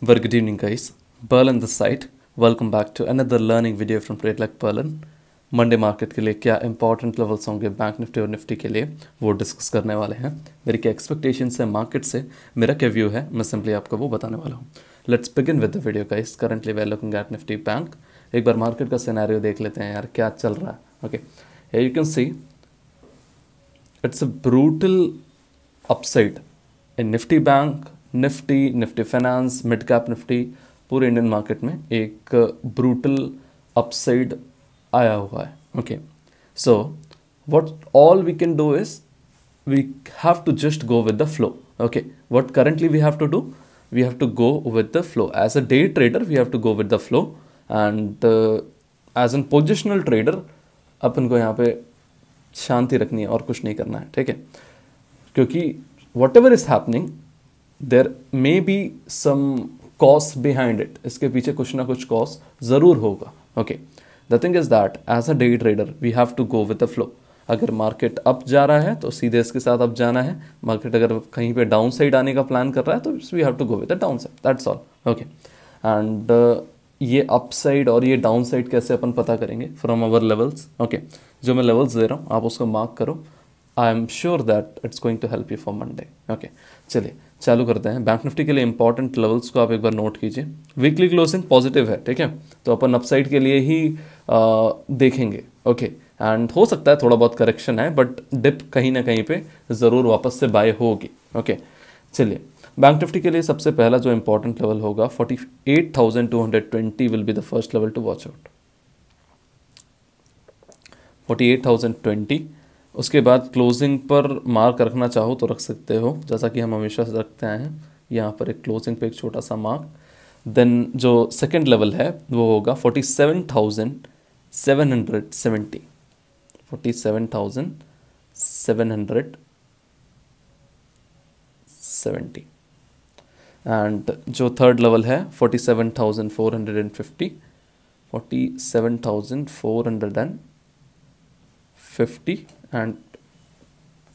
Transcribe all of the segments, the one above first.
Very good evening guys, Berlin this site. Welcome back to another learning video from Trade Like Berlin. Monday market के लिए क्या important levels होंगे bank Nifty और Nifty के लिए वो डिस्कस करने वाले हैं मेरी क्या एक्सपेक्टेशंस है मार्केट से मेरा क्या व्यू है मैं सिंपली आपको वो बताने वाला हूँ let's begin with the video guys currently we looking at Nifty bank एक बार मार्केट का सिनेरियो देख लेते हैं यार क्या चल रहा है okay you can see it's a brutal upside in Nifty bank Nifty Nifty finance mid cap Nifty पूरे इंडियन मार्केट में एक ब्रूटल अपसाइड आया हुआ है okay so what all we can do is we have to just go with the flow okay what currently we have to do we have to go with the flow as a day trader we have to go with the flow and as an positional trader अपन को यहाँ पे शांति रखनी है और कुछ नहीं करना है ठीक है क्योंकि whatever is happening there may be some cause behind it इसके पीछे कुछ ना कुछ कॉस ज़रूर होगा okay the thing is that as a day trader we have to go with the flow अगर मार्केट अप जा रहा है तो सीधे इसके साथ अप जाना है मार्केट अगर कहीं पे डाउन साइड आने का प्लान कर रहा है तो we have to go with the downside that's all okay and ये अप साइड और ये डाउन साइड कैसे अपन पता करेंगे फ्रॉम अवर लेवल्स ओके जो मैं लेवल्स दे रहा हूँ आप उसको मार्क करो I am sure that it's going to help you for Monday okay चलिए चालू करते हैं बैंक निफ्टी के लिए इंपॉर्टेंट लेवल्स को आप एक बार नोट कीजिए वीकली क्लोजिंग पॉजिटिव है ठीक है तो अपन अपसाइड के लिए ही आ, देखेंगे ओके एंड हो सकता है थोड़ा बहुत करेक्शन है बट डिप कहीं ना कहीं पे ज़रूर वापस से बाय होगी ओके चलिए बैंक निफ्टी के लिए सबसे पहला जो इंपॉर्टेंट लेवल होगा forty eight thousand two hundred twenty will be the first level to watch out forty eight thousand twenty उसके बाद क्लोजिंग पर मार्क रखना चाहो तो रख सकते हो जैसा कि हम हमेशा रखते आए हैं यहाँ पर एक क्लोजिंग पे एक छोटा सा मार्क देन जो सेकंड लेवल है वो होगा forty seven thousand seven hundred seventy forty seven thousand seven hundred seventy and जो थर्ड लेवल है forty seven thousand four hundred and fifty forty seven thousand four hundred and fifty and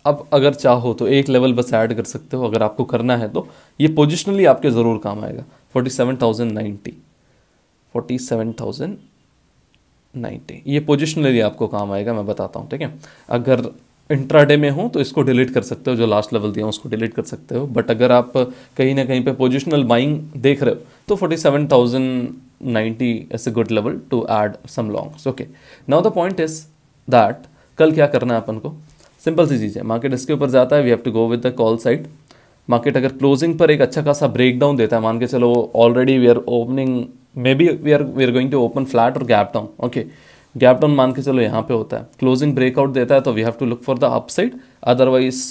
अब अगर चाहो तो एक लेवल बस add कर सकते हो अगर आपको करना है तो ये पोजिशनली आपके ज़रूर काम आएगा forty seven thousand ninety forty seven thousand ninety ये पोजिशनली आपको काम आएगा मैं बताता हूँ ठीक है अगर इंट्राडे में हो तो इसको डिलीट कर सकते हो जो लास्ट लेवल दिया उसको डिलीट कर सकते हो बट अगर आप कहीं ना कहीं पे पोजिशनल बाइंग देख रहे हो तो forty seven thousand ninety is a good level to add some longs okay now the point is that कल क्या करना है अपन को सिंपल सी चीज़ है मार्केट इसके ऊपर जाता है we have to go with the call side market अगर क्लोजिंग पर एक अच्छा खासा ब्रेकडाउन देता है मान के चलो already we are opening may be we are we are going to open flat और gap down okay gap down मान के चलो यहाँ पे होता है क्लोजिंग ब्रेकआउट देता है तो we have to look for the upside otherwise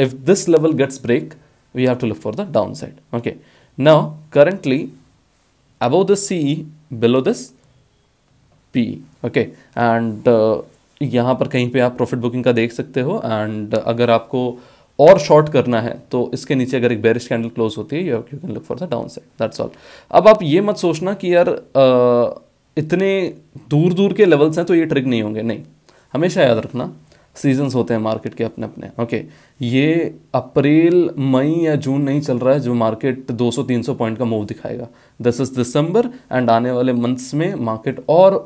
if this level gets break we have to look for the downside okay now currently above the C below this P okay and यहाँ पर कहीं पे आप profit booking का देख सकते हो and अगर आपको और शॉर्ट करना है तो इसके नीचे अगर एक बेरिश कैंडल क्लोज होती है you you can look for the downside that's all अब आप ये मत सोचना कि यार आ, इतने दूर दूर के लेवल्स हैं तो ये ट्रिक नहीं होंगे नहीं हमेशा याद रखना सीजन्स होते हैं मार्केट के अपने अपने ओके ये अप्रैल मई या जून नहीं चल रहा है जो मार्केट 200-300 पॉइंट का मूव दिखाएगा दिस इज दिसंबर एंड आने वाले मंथ्स में मार्केट और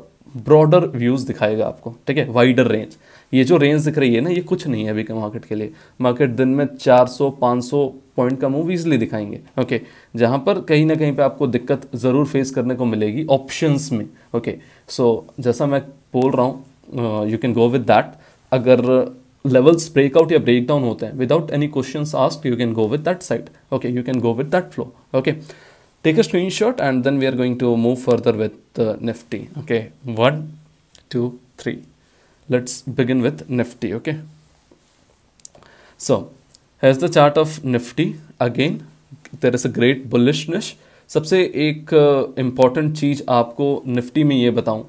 ब्रॉडर व्यूज़ दिखाएगा आपको ठीक है वाइडर रेंज ये जो रेंज दिख रही है ना ये कुछ नहीं है अभी के मार्केट के लिए मार्केट दिन में 400 500 पॉइंट का मूव इजिली दिखाएंगे ओके जहां जहाँ पर कहीं ना कहीं पे आपको दिक्कत ज़रूर फेस करने को मिलेगी ऑप्शंस में ओके सो so, जैसा मैं बोल रहा हूँ you can go with that अगर लेवल्स ब्रेकआउट या डाउन होते हैं without any question asked you can go with that side okay you can go with that flow okay take a screenshot and then we are going to move further with uh, nifty okay one two three let's begin with nifty okay so here's the chart of nifty again there is a great bullishness सबसे एक important uh, चीज़ आपको Nifty में ये बताऊं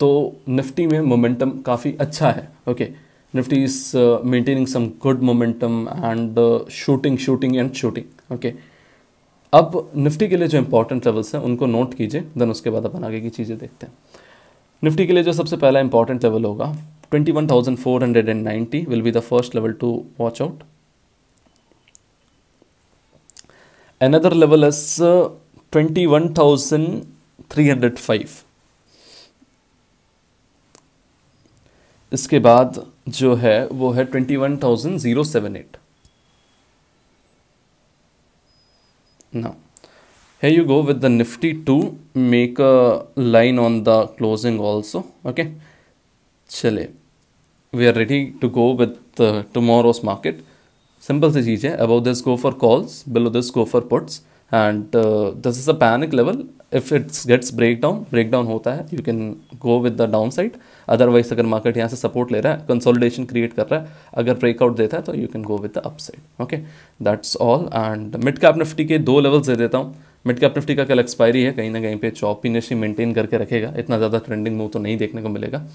तो Nifty में momentum काफ़ी अच्छा है okay Nifty is maintaining some good momentum and shooting shooting and shooting okay अब निफ्टी के लिए जो इंपॉर्टेंट लेवल्स हैं उनको नोट कीजिए देन उसके बाद अपन आगे की चीज़ें देखते हैं निफ्टी के लिए जो सबसे पहला इंपॉर्टेंट लेवल होगा twenty one thousand four hundred and ninety will be the first level to watch out another level is twenty one thousand three hundred five इसके बाद जो है वो है twenty one thousand zero seven eight here you go with the nifty to make a line on the closing also okay chale we are ready to go with the tomorrow's market simple सी चीज़ है above this go for calls below this go for puts and uh, this is a panic level if it gets breakdown breakdown hota hai you can go with the downside otherwise agar market yahan se support le raha hai consolidation create kar raha hai agar breakout deta hai to you can go with the upside okay that's all and mid cap nifty ke do levels दे देता हूँ mid cap Nifty का कल expiry है कहीं ना कहीं पे चौपीनेस ही maintain करके रखेगा इतना ज़्यादा ट्रेंडिंग मूव तो नहीं देखने को मिलेगा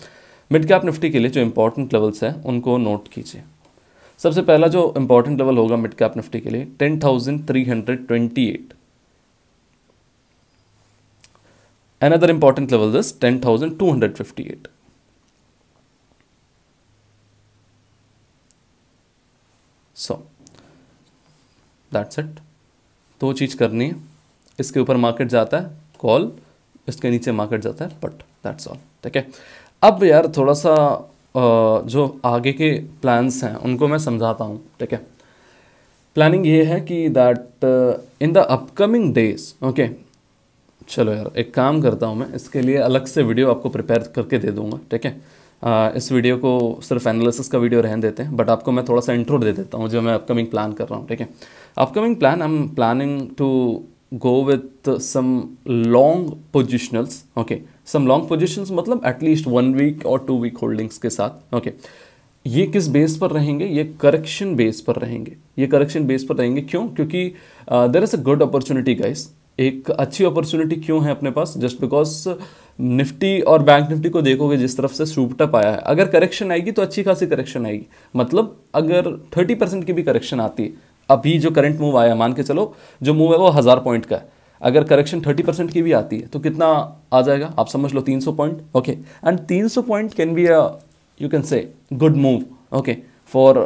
मिड कैप निफ्टी के लिए जो इंपॉर्टेंट लेवल्स हैं उनको नोट कीजिए सबसे पहला जो इंपॉर्टेंट लेवल होगा मिड कैप निफ्टी के लिए ten thousand three hundred twenty eight another important level दस ten thousand two hundred fifty eight so that's it दो चीज़ करनी है इसके ऊपर मार्केट जाता है कॉल इसके नीचे मार्केट जाता है बट दैट्स ऑल ठीक है अब यार थोड़ा सा जो आगे के प्लान्स हैं उनको मैं समझाता हूँ ठीक है प्लानिंग ये है कि that in the upcoming days okay चलो यार एक काम करता हूँ मैं इसके लिए अलग से वीडियो आपको प्रिपेयर करके दे दूँगा ठीक है इस वीडियो को सिर्फ एनालिसिस का वीडियो रहने देते हैं बट आपको मैं थोड़ा सा इंट्रो दे देता हूँ जो मैं अपकमिंग प्लान कर रहा हूँ ठीक है upcoming plan I am planning to go with some some long positionals okay some long positions मतलब एटलीस्ट वन वीक और टू वीक होल्डिंग्स के साथ ओके okay. ये किस बेस पर रहेंगे ये करेक्शन बेस पर रहेंगे ये करेक्शन बेस पर रहेंगे क्यों क्योंकि there is a good opportunity guys एक अच्छी अपॉर्चुनिटी क्यों है अपने पास जस्ट बिकॉज निफ्टी और बैंक निफ्टी को देखोगे जिस तरफ से सूपटप आया है अगर करेक्शन आएगी तो अच्छी खासी करेक्शन आएगी मतलब अगर थर्टी परसेंट की भी करेक्शन आती है अभी जो करंट मूव आया मान के चलो जो मूव है वो हज़ार पॉइंट का है अगर करेक्शन थर्टी परसेंट की भी आती है तो कितना आ जाएगा आप समझ लो तीन सौ पॉइंट ओके एंड तीन सौ point can be a you can say good move okay for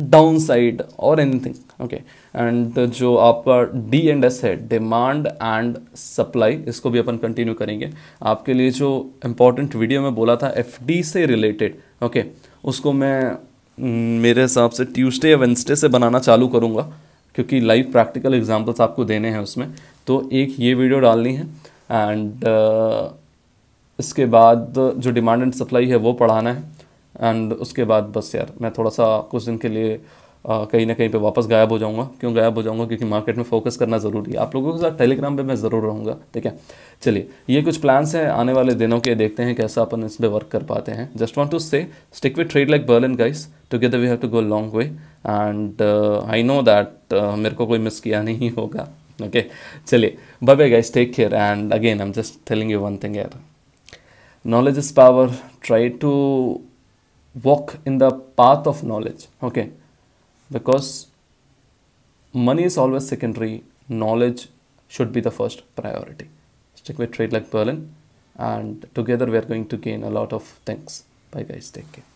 downside और एनीथिंग ओके एंड जो आपका डी एंड एस है डिमांड एंड सप्लाई इसको भी अपन कंटिन्यू करेंगे आपके लिए जो इम्पोर्टेंट वीडियो में बोला था एफ से रिलेटेड ओके okay, उसको मैं हम्म, मेरे हिसाब से ट्यूसडे या वेंसडे से बनाना चालू करूँगा क्योंकि लाइव प्रैक्टिकल एग्जाम्पल्स आपको देने हैं उसमें तो एक ये वीडियो डालनी है एंड uh, इसके बाद जो डिमांड एंड सप्लाई है वो पढ़ाना है एंड उसके बाद बस यार मैं थोड़ा सा कुछ दिन के लिए कहीं ना कहीं पे वापस गायब हो जाऊंगा क्यों गायब हो जाऊंगा क्योंकि मार्केट में फोकस करना ज़रूरी है आप लोगों के साथ टेलीग्राम पे मैं ज़रूर रहूँगा ठीक है चलिए ये कुछ प्लान्स हैं आने वाले दिनों के देखते हैं कैसा अपन इस पर वर्क कर पाते हैं just want to say stick with Trade Like Berlin guys together we have to go long way and I know that मेरे को कोई मिस किया नहीं होगा ओके चलिए bye bye guys take care and again I am just telling you one thing यार knowledge is power try to walk in the path of knowledge okay because money is always secondary, knowledge should be the first priority. Stick with Trade Like Berlin and together we are going to gain a lot of things. Bye guys, take care.